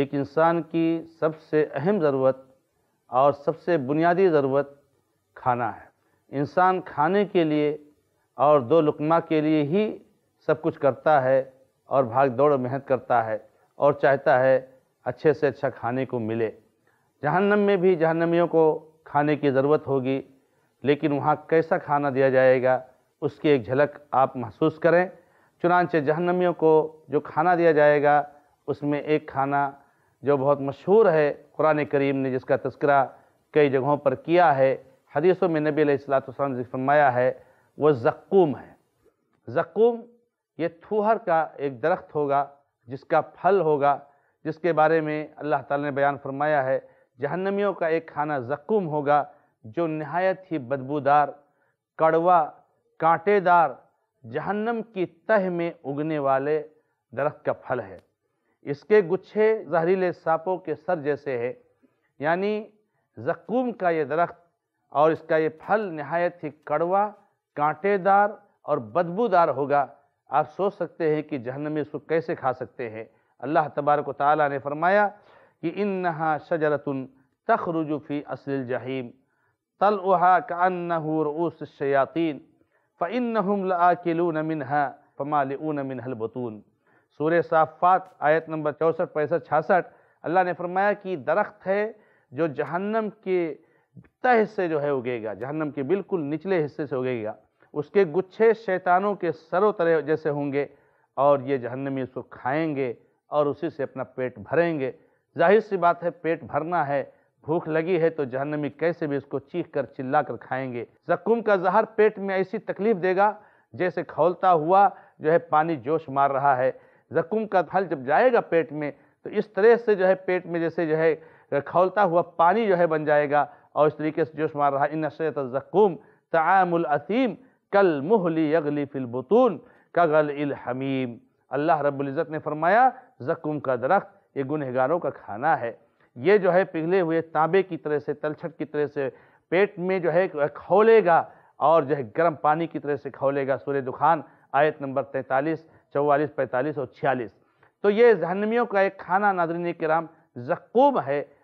एक इंसान की सबसे अहम ज़रूरत और सबसे बुनियादी ज़रूरत खाना है इंसान खाने के लिए और दो लुकमा के लिए ही सब कुछ करता है और भाग दौड़ मेहनत करता है और चाहता है अच्छे से अच्छा खाने को मिले जहन्नम में भी जहन्नमियों को खाने की ज़रूरत होगी लेकिन वहाँ कैसा खाना दिया जाएगा उसकी एक झलक आप महसूस करें चुनानचे जहन्नमियों को जो खाना दिया जाएगा उसमें एक खाना जो बहुत मशहूर है कुरान करीम ने जिसका तस्करा कई जगहों पर किया है हदीसों में नबी सलाम ने फरमाया है वो जक्कूम है जक्कूम ये थूहर का एक दरख्त होगा जिसका फल होगा जिसके बारे में अल्लाह ताला ने बयान फरमाया है जहन्नमियों का एक खाना जक्कूम होगा जो नहायत ही बदबूदार कड़वा कांटेदार जहन्नम की तह में उगने वाले दरख्त का फल है इसके गुच्छे जहरीले सांपों के सर जैसे है यानी जक्ूम का ये दरख्त और इसका ये फल नहायत ही कड़वा कांटेदार और बदबूदार होगा आप सोच सकते हैं कि जहनमी इसको कैसे खा सकते हैं अल्लाह तबारक ताली ने फरमाया कि इन नहा शजरतन तखरुजुफ़ी असल जहीम तल उहा कानूरऊस शयातीन फ़ इन नहम लाकिलून मिनहा फ़मालून मिनहल बतून सूर्य साफ़ात आयत नंबर चौंसठ पैंसठ छियासठ अल्लाह ने फरमाया कि दरख्त है जो जहन्नम के तह से जो है उगेगा जहन्नम के बिल्कुल निचले हिस्से से उगेगा उसके गुच्छे शैतानों के सरों तरह जैसे होंगे और ये जहन्नमी उसको खाएंगे और उसी से अपना पेट भरेंगे जाहिर सी बात है पेट भरना है भूख लगी है तो जहन्नमी कैसे भी इसको चीख कर चिल्ला कर खाएंगे जख्म का जहर पेट में ऐसी तकलीफ देगा जैसे खौलता हुआ जो है पानी जोश मार रहा है जख्म का फल जब जाएगा पेट में तो इस तरह से जो है पेट में जैसे जो है खौलता हुआ पानी जो है बन जाएगा और इस तरीके से जोश मार रहा इन शैत जक्ूम तआमुलसीम कल मुहली अगली फिलबतून कगल इल हमीम अल्लाह रबुल्ज़त ने फरमाया जक्म का दरख्त ये गुनहगारों का खाना है ये जो है पिघले हुए तांबे की तरह से तलछट की तरह से पेट में जो है खोलेगा और जो है गर्म पानी की तरह से खोलेगा सूर्य दुखान आयत नंबर तैंतालीस चौवालीस पैंतालीस और छियालीस तो ये जहनमियों का एक खाना नादरीन कराम जक्ूम है